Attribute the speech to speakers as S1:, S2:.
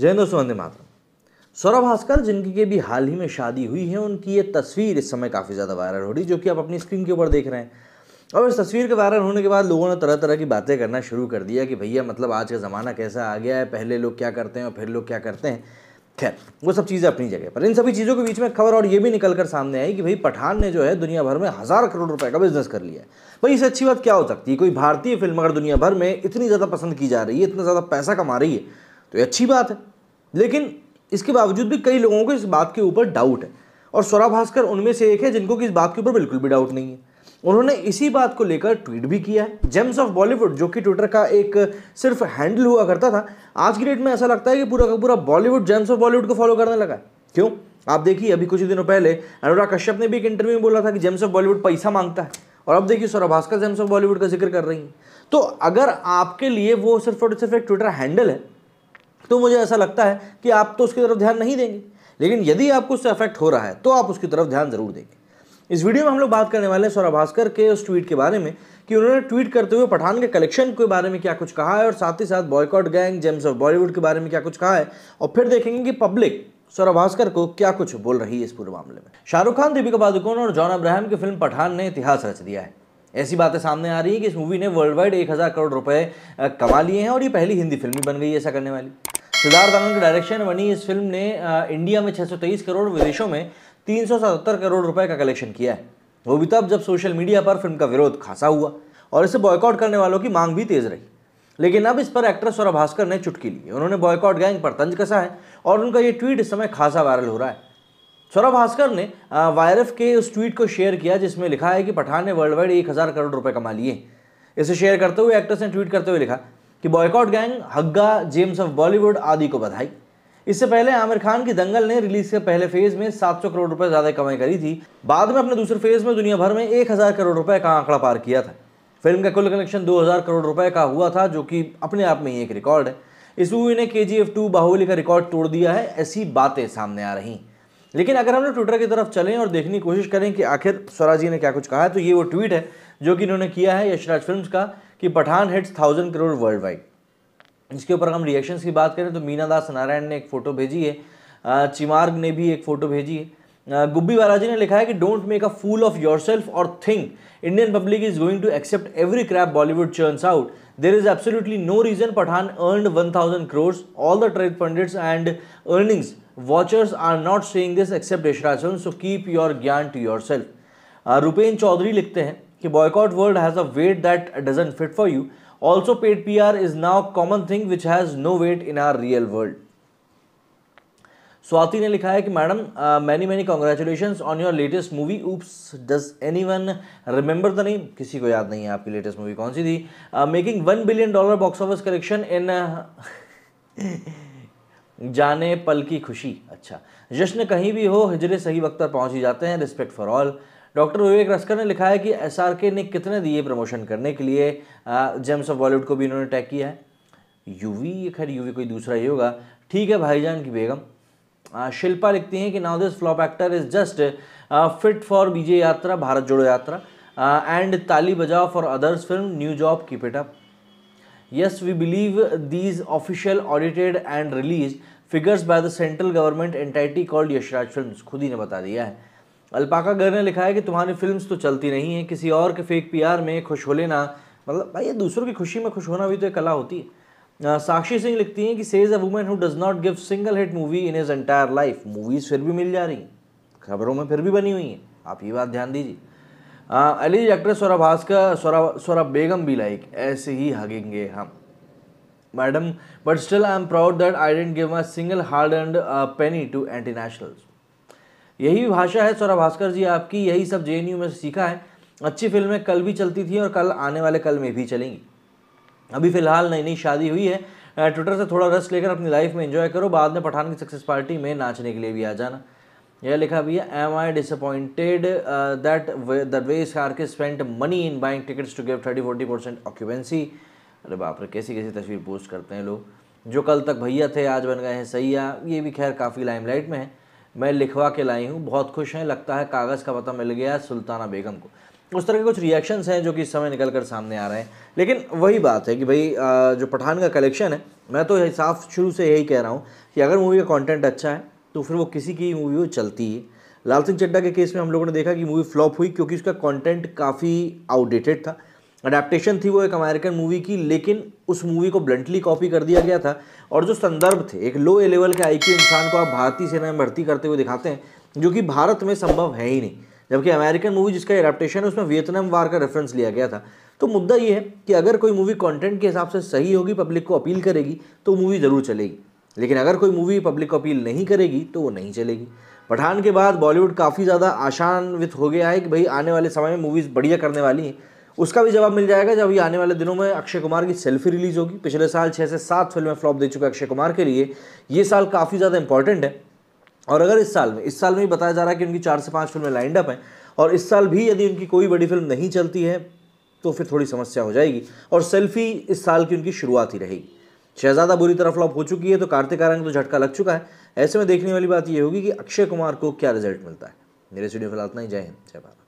S1: जैनोस वंदे मातरम सौरभ भास्कर जिनकी के भी हाल ही में शादी हुई है उनकी ये तस्वीर इस समय काफ़ी ज़्यादा वायरल हो रही जो कि आप अपनी स्क्रीन के ऊपर देख रहे हैं अब इस तस्वीर के वायरल होने के बाद लोगों ने तरह तरह की बातें करना शुरू कर दिया कि भैया मतलब आज का ज़माना कैसा आ गया है पहले लोग क्या करते हैं और फिर लोग क्या करते हैं खैर वो सब चीज़ें अपनी जगह पर इन सभी चीज़ों के बीच में खबर और ये भी निकल कर सामने आई कि भाई पठान ने जो है दुनिया भर में हज़ार करोड़ रुपए का बिजनेस कर लिया है भाई इससे अच्छी बात क्या हो सकती है कोई भारतीय फिल्म अगर दुनिया भर में इतनी ज़्यादा पसंद की जा रही है इतना ज़्यादा पैसा कमा रही है तो ये अच्छी बात है लेकिन इसके बावजूद भी कई लोगों को इस बात के ऊपर डाउट है और स्वरा भास्कर उनमें से एक है जिनको कि इस बात के ऊपर बिल्कुल भी डाउट नहीं है उन्होंने इसी बात को लेकर ट्वीट भी किया है जेम्स ऑफ बॉलीवुड जो कि ट्विटर का एक सिर्फ हैंडल हुआ करता था आज की डेट में ऐसा लगता है कि पूरा का पूरा बॉलीवुड जेम्स ऑफ बॉलीवुड को फॉलो करने लगा है क्यों आप देखिए अभी कुछ दिनों पहले अनुराग कश्यप ने भी एक इंटरव्यू में बोला था कि जेम्स ऑफ बॉलीवुड पैसा मांगता है और अब देखिए Saurabh Bhaskar gems of Bollywood का जिक्र कर रही हैं तो अगर आपके लिए वो सिर्फ और सिर्फ एक ट्विटर हैंडल है तो मुझे ऐसा लगता है कि आप तो उसकी तरफ ध्यान नहीं देंगे लेकिन यदि आपको उससे अफेक्ट हो रहा है तो आप उसकी तरफ ध्यान जरूर देंगे इस वीडियो में हम लोग बात करने वाले हैं सौरभ भास्कर के उस ट्वीट के बारे में कि उन्होंने ट्वीट करते हुए पठान के कलेक्शन के बारे में क्या कुछ कहा है और साथ ही साथ boycott gang gems of Bollywood के बारे में क्या कुछ कहा है और फिर देखेंगे कि पब्लिक सौरभ भास्कर को क्या कुछ बोल रही है इस पूरे मामले में शाहरुख खान दीपिका पादुकोण और जॉन अब्राहम की फिल्म पठान ने इतिहास रच दिया है ऐसी बातें सामने आ रही हैं कि इस मूवी ने वर्ल्ड वाइड एक हज़ार करोड़ रुपए कमा लिए हैं और ये पहली हिंदी फिल्म भी बन गई है ऐसा करने वाली सिद्धार्थ आनंद डायरेक्शन बनी इस फिल्म ने इंडिया में 623 करोड़ विदेशों में 377 करोड़ रुपए का कलेक्शन किया है वो भी तब जब सोशल मीडिया पर फिल्म का विरोध खासा हुआ और इसे बॉयकॉट करने वालों की मांग भी तेज रही लेकिन अब इस पर एक्ट्रेस स्वरा भास्कर ने चुटकी ली उन्होंने बॉयकॉट गैंग पर तंज कसा है और उनका ये ट्वीट इस समय खासा वायरल हो रहा है स्वरा भास्कर ने वायरफ के उस ट्वीट को शेयर किया जिसमें लिखा है कि पठान ने वर्ल्ड वाइड एक हज़ार करोड़ रुपए कमा लिए इसे शेयर करते हुए एक्ट्रेस ने ट्वीट करते हुए लिखा कि बॉयकॉट गैंग हग्गा जेम्स ऑफ बॉलीवुड आदि को बधाई इससे पहले आमिर खान की दंगल ने रिलीज के पहले फेज में 700 करोड़ रुपए ज्यादा कमाई करी थी बाद में अपने दूसरे फेज में दुनिया भर में 1000 करोड़ रुपए का आंकड़ा पार किया था फिल्म का कुल कलेक्शन 2000 करोड़ रुपए का हुआ था जो कि अपने आप में ही एक रिकॉर्ड है इस मूवी ने के जी एफ टू बाहुबली का रिकॉर्ड तोड़ दिया है ऐसी बातें सामने आ रही लेकिन अगर हम लोग ट्विटर की तरफ चलें और देखने की कोशिश करें कि आखिर स्वराजी ने क्या कुछ कहा है तो ये वो ट्वीट है जो कि इन्होंने किया है यशराज फिल्म का कि Pathaan hits thousand crore world wide इसके ऊपर हम रिएक्शन की बात करें तो मीना दास नारायण ने एक फ़ोटो भेजी है चिमार्ग ने भी एक फ़ोटो भेजी है गुब्बी बालाजी ने लिखा है कि don't make a fool of your और think Indian public is going to accept every crap Bollywood churns out there is absolutely no reason Pathaan earn one thousand crores all the trade pundits and earnings watchers are not saying this accept so keep your gyan to yourself Rupen Chaudhary लिखते हैं कि boycott world has a weight that doesn't fit for you also paid P R is now common thing which has no weight in our real world Swati ने लिखा है कि madam many many congratulation on your latest movie oops does anyone remember the name किसी को याद नहीं है आपकी लेटेस्ट मूवी कौन सी थी making one billion dollar box office collection इन जाने पल की खुशी अच्छा जश्न कहीं भी हो हिजरे सही वक्त पर पहुंच ही जाते हैं respect for all doctor Vivek Raskar ने लिखा है कि एस ने कितने दिए प्रमोशन करने के लिए जेम्स ऑफ बॉलीवुड को भी इन्होंने टैग किया है यूवी खैर यूवी कोई दूसरा ही होगा ठीक है भाईजान की बेगम शिल्पा लिखती हैं कि now this flop actor is just fit for BJ yatra Bharat Jodo yatra and ताली बजाओ for others film new job keep it up we believe these official audited and release figures by the central government entity called Yashraj film खुद ही ने बता दिया है hai alpaca गर ने लिखा है कि तुम्हारी फिल्म्स तो चलती नहीं हैं किसी और के फेक पीआर में खुश हो लेना मतलब भाई ये दूसरों की खुशी में खुश होना भी तो एक कला होती है साक्षी सिंह लिखती हैं कि says a women who does not give single hit movie in is entire life movies फिर भी मिल जा रही हैं खबरों में फिर भी बनी हुई हैं आप ये बात ध्यान दीजिए अली एक्ट्रेस स्वरा भास्कर स्वरा स्वरा बेगम भी लाइक ऐसे ही हगेंगे हम madam but still I am proud that I didn't give my single hard and penny to anti nationals यही भाषा है सौरभ भास्कर जी आपकी यही सब जे में सीखा है अच्छी फिल्में कल भी चलती थी और कल आने वाले कल में भी चलेंगी अभी फ़िलहाल नई नई शादी हुई है ट्विटर से थोड़ा रस लेकर अपनी लाइफ में एंजॉय करो बाद में पठान की सक्सेस पार्टी में नाचने के लिए भी आ जाना यह लिखा भैया am I disappointed that the way R K spent money in buying tickets to give thirty forty percent occupancy अरे बाप रे कैसी कैसी तस्वीर पोस्ट करते हैं लोग जो कल तक भैया थे आज बन गए हैं सैया ये भी खैर काफ़ी लाइमलाइट में है मैं लिखवा के लाई हूँ बहुत खुश हैं लगता है कागज़ का पता मिल गया सुल्ताना बेगम को उस तरह के कुछ रिएक्शंस हैं जो कि इस समय निकल कर सामने आ रहे हैं लेकिन वही बात है कि भाई जो पठान का कलेक्शन है मैं तो साफ शुरू से यही कह रहा हूँ कि अगर मूवी का कॉन्टेंट अच्छा है तो फिर वो किसी की मूवी वो चलती है लाल सिंह चड्डा के केस में हम लोगों ने देखा कि मूवी फ्लॉप हुई क्योंकि उसका कॉन्टेंट काफ़ी आउटडेटेड था अडेप्टेशन थी वो एक अमेरिकन मूवी की लेकिन उस मूवी को ब्लंटली कॉपी कर दिया गया था और जो संदर्भ थे एक लो लेवल के आईक्यू इंसान को आप भारतीय सेना में भर्ती करते हुए दिखाते हैं जो कि भारत में संभव है ही नहीं जबकि अमेरिकन मूवी जिसका अडेप्टेशन है उसमें वियतनाम वार का रेफरेंस लिया गया था तो मुद्दा ये है कि अगर कोई मूवी कॉन्टेंट के हिसाब से सही होगी पब्लिक को अपील करेगी तो मूवी ज़रूर चलेगी लेकिन अगर कोई मूवी पब्लिक को अपील नहीं करेगी तो वो नहीं चलेगी पठान के बाद बॉलीवुड काफ़ी ज़्यादा आशान्वित हो गया है कि भाई आने वाले समय में मूवीज़ बढ़िया करने वाली हैं उसका भी जवाब मिल जाएगा जब ये आने वाले दिनों में अक्षय कुमार की सेल्फी रिलीज होगी पिछले साल छः से सात फिल्में फ्लॉप दे चुके अक्षय कुमार के लिए ये साल काफ़ी ज़्यादा इंपॉर्टेंट है और अगर इस साल में इस साल में ही बताया जा रहा है कि उनकी चार से पाँच फिल्में लाइंड अप हैं और इस साल भी यदि उनकी कोई बड़ी फिल्म नहीं चलती है तो फिर थोड़ी समस्या हो जाएगी और सेल्फी इस साल की उनकी शुरुआत ही रहेगी शहजादा बुरी तरह फ्लॉप हो चुकी है तो कार्तिक आर्यन तो झटका लग चुका है ऐसे में देखने वाली बात यह होगी कि अक्षय कुमार को क्या रिजल्ट मिलता है मेरे स्टूडियो फिलहाल इतना ही जय हिंद जय भारत